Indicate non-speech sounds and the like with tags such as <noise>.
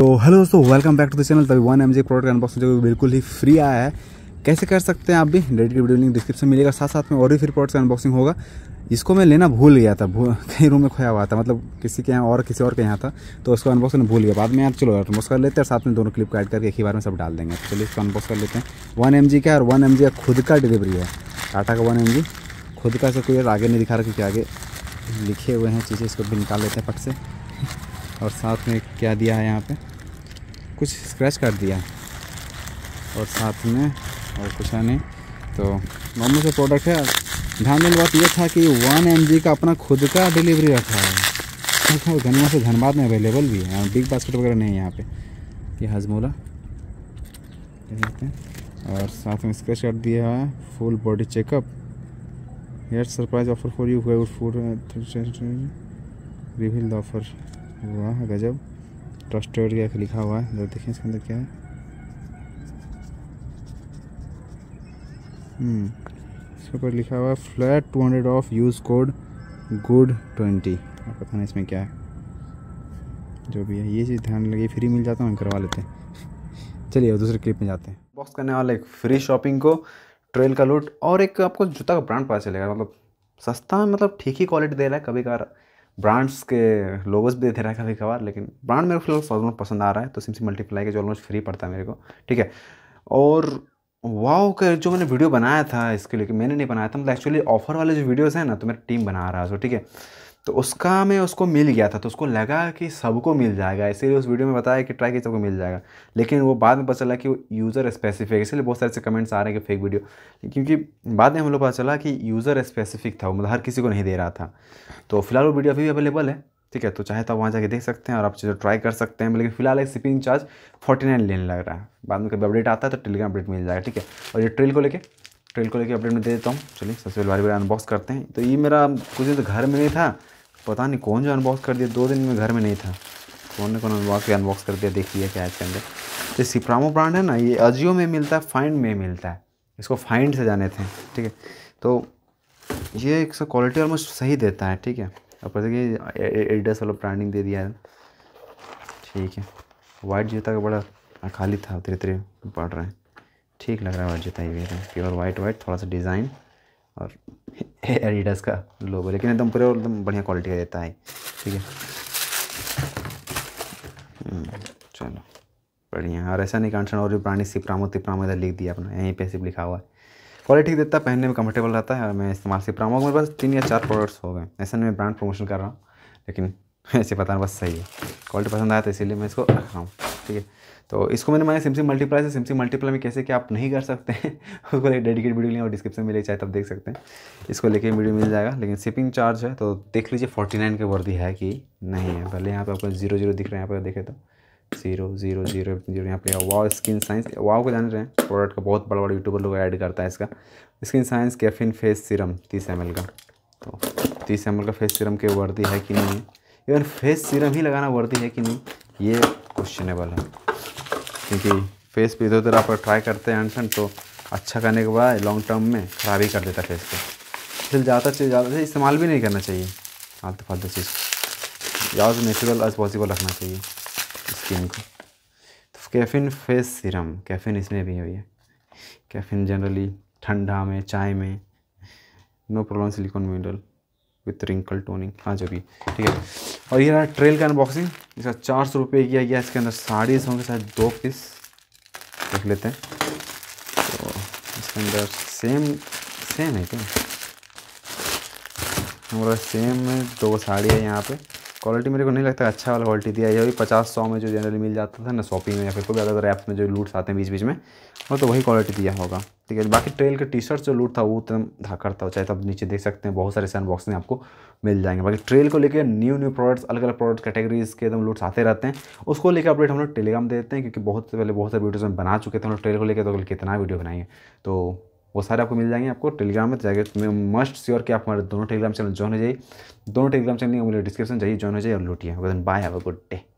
तो हेलो दोस्तों welcome back to the channel तभी one M G product unboxing जो बिल्कुल ही फ्री आया है कैसे कर सकते हैं आप भी डेडिकेट वीडियो लिंक डिस्क्रिप्शन मिलेगा साथ साथ में और भी फ्री प्रोडक्ट्स का अनबॉक्सिंग होगा इसको मैं लेना भूल गया था <laughs> कहीं रूम में खोया हुआ था मतलब किसी के यहाँ और किसी और के यहाँ था तो उसको अनबॉक्सिंग भूल गया बाद में यार चलो अनबॉक्स कर लेते हैं साथ में दोनों क्लिप काट करके एक ही बार में सब डाल देंगे तो चलिए इसको अनबॉक्स कर लेते हैं वन एम जी का और वन एम जी का खुद का डिलीवरी है टाटा का वन एम जी खुद का से कोई आगे नहीं दिखा रहा क्योंकि आगे लिखे हुए हैं चीज़ें इसको भी निकाल लेते हैं पट से <laughs> और साथ में क्या दिया है यहाँ पे कुछ स्क्रैच कर दिया और साथ में और कुछ है नहीं तो मम्मी से प्रोडक्ट है ध्यान देने बात यह था कि वन एम का अपना खुद का डिलीवरी रखा है तो से धनबाद में अवेलेबल भी है बिग बास्केट वगैरह नहीं है यहाँ पे ये हजमोला और साथ में स्क्रैच कर दिया है full body checkup here surprise offer for you हुए फूड रिविल द ऑफर वाह गजब ट्रस्टेड या लिखा हुआ है जरा देखें इसके अंदर क्या है हम्म, इसके ऊपर लिखा हुआ है flat two hundred off use code good twenty आप पता नहीं इसमें क्या है जो भी है ये चीज़ ध्यान लगे फ्री मिल जाता है हम करवा लेते हैं चलिए दूसरे क्लिप में जाते हैं बॉक्स करने वाले एक फ्री शॉपिंग को ट्रेल का लूट और एक आपको जूता का ब्रांड पता चलेगा मतलब सस्ता में मतलब ठीक ही क्वालिटी दे रहा है कभी कभार ब्रांड्स के लोगोस भी देते रहे कभी कभार कबार लेकिन ब्रांड मेरे को फिलहाल पसंद आ रहा है तो सिम सी मल्टीप्लाई का जो ऑलमोस्ट फ्री पड़ता है मेरे को ठीक है और वाओ का जो मैंने वीडियो बनाया था इसके लिए कि मैंने नहीं बनाया था मतलब एक्चुअली ऑफर वाले जो वीडियोज़ हैं ना तो मेरी टीम बना रहा है सो ठीक है तो उसका मैं उसको मिल गया था तो उसको लगा कि सबको मिल जाएगा इसीलिए उस वीडियो में बताया कि ट्राई की सबको मिल जाएगा लेकिन वो बाद में पता चला कि वो यूज़र स्पेसिफिक इसलिए बहुत सारे से कमेंट्स आ रहे हैं कि फेक वीडियो क्योंकि बाद में हम लोग पता चला कि यूज़र स्पेसिफिक था वो मतलब हर किसी को नहीं दे रहा था तो फिलहाल वो वीडियो अभी भी अवेलेबल है ठीक है तो चाहे तो वहाँ जाके देख सकते हैं और आप चीज़ें ट्राई कर सकते हैं लेकिन फिलहाल एक शिपिंग चार्ज फोर्टी नाइन लेने लग रहा है बाद में कभी अपडेट आता है तो टेलीग्राम अपडेट मिल जाएगा ठीक है और ये ट्रेल को लेकर ट्रेल को लेकर अपडेट में दे देता हूँ चलिए सबसे पहले बार बार अनबॉक्स करते हैं तो ये मेरा कुछ दिन तो घर में नहीं था पता नहीं कौन जो अनबॉक्स कर दिया दो दिन में घर में नहीं था कौन ने कौन अनबॉक्स अनबॉक्स कर दिया देख लिया क्या इसके अंदर जो सिप्रामो ब्रांड है ना ये अजियो में मिलता है फाइंड में मिलता है इसको फाइंड से जाने थे ठीक है तो ये एक क्वालिटी ऑलमोस्ट सही देता है ठीक है ऊपर देखिए एडिडास वाला ब्रांडिंग दे दिया है ठीक है वाइट जूता का बड़ा खाली था धीरे धीरे बढ़ रहा है ठीक लग रहा है वाइट जूता ये भी प्योर वाइट वाइट थोड़ा सा डिज़ाइन और एडिडास का लोगो लेकिन एकदम पूरे एकदम बढ़िया क्वालिटी का देता है ठीक है हम्म, चलो बढ़िया और ऐसा नहीं कांचन और भी पुरानी सिप्रामो तिप्रामो इधर लिख दिया अपना यहीं पे सिर्फ लिखा हुआ है क्वालिटी देता है पहनने में कंफर्टेबल रहता है और मैं इस्तेमाल सिप्रामो मेरे पास तीन या चार प्रोडक्ट्स हो गए ऐसा नहीं मैं ब्रांड प्रमोशन कर रहा हूँ लेकिन <laughs> ऐसे पता बस सही है क्वालिटी पसंद आया तो इसीलिए मैं इसको रख रहा हूँ ठीक है तो इसको मैंने माना सिमसी मल्टीप्लाई से सिमसी मल्टीप्लाई में कैसे क्या आप नहीं कर सकते हैं <laughs> उसको एक डेडिकेट वीडियो लिया और डिस्क्रिप्शन में ले चाहे तब देख सकते हैं इसको लेके वीडियो मिल जाएगा लेकिन शिपिंग चार्ज है तो देख लीजिए फोर्टी नाइन के वर्दी है कि नहीं है पहले यहाँ पर आपको जीरो जीरो दिख रहे हैं यहाँ पर देखे तो जीरो जीरो जीरो जीरो यहाँ पे वाव स्किन साइंस वाव को जान रहे हैं प्रोडक्ट का बहुत बड़ा बड़ा यूट्यूबर लोग ऐड करता है इसका skin science caffeine face serum तीस एम का तो तीस एम का फेस सीरम के वर्दी है कि नहीं इवन फेस सीरम ही लगाना वर्दी है कि नहीं ये क्वेश्चनेबल है क्योंकि फेस पे इधर उधर आप ट्राई करते हैं एंड तो अच्छा करने के बाद लॉन्ग टर्म में ख़राब ही कर देता फेस पे फिर ज़्यादा से ज़्यादा से इस्तेमाल भी नहीं करना चाहिए फालतू फालतू चीज़ ज़्यादा नेचुरल एज पॉसिबल रखना चाहिए स्किन को तो कैफिन फेस सीरम कैफिन इसमें भी है कैफिन जनरली ठंडा में चाय में no problem silicone mineral with wrinkle toning हाँ जो ठीक है और ये रहा ट्रेल का अनबॉक्सिंग इसका चार सौ रुपये किया गया इसके अंदर साड़ी होंगे शायद दो पीस देख लेते हैं तो इसके अंदर सेम सेम है क्या हमारा सेम दो साड़ी है यहाँ पे क्वालिटी मेरे को नहीं लगता अच्छा वाला क्वालिटी दिया यही पचास सौ में जो जनरली मिल जाता था ना शॉपिंग में या फिर कोई अगर ऐप्स में जो लूट्स आते हैं बीच बीच में वो तो वही क्वालिटी दिया होगा ठीक है बाकी ट्रेल के टी शर्ट जो लूट था वो एकदम धाकर था चाहे तो आप नीचे देख सकते हैं बहुत सारे सन बॉक्स में आपको मिल जाएंगे बाकी ट्रेल को लेकर न्यू न्यू प्रोडक्ट्स अलग अलग प्रोडक्ट कैटेगरीज के एकदम लूट्स आते रहते हैं उसको लेकर अपडेट हम लोग टेलीग्राम देते हैं क्योंकि बहुत पहले बहुत सारे वीडियोज़ में बना चुके थे हम लोग ट्रेल को लेकर तो कितना वीडियो बनाएंगे तो वो सारे आपको मिल जाएंगे आपको टेलीग्राम में जाएगा मैं मस्ट श्योर कि आप हमारे दोनों टेलीग्राम चैनल ज्वाइन हो जाइए दोनों टेलीग्राम चैनल मुझे डिस्क्रिप्शन जाइए ज्वाइन हो जाइए और लूटिए bye have a good day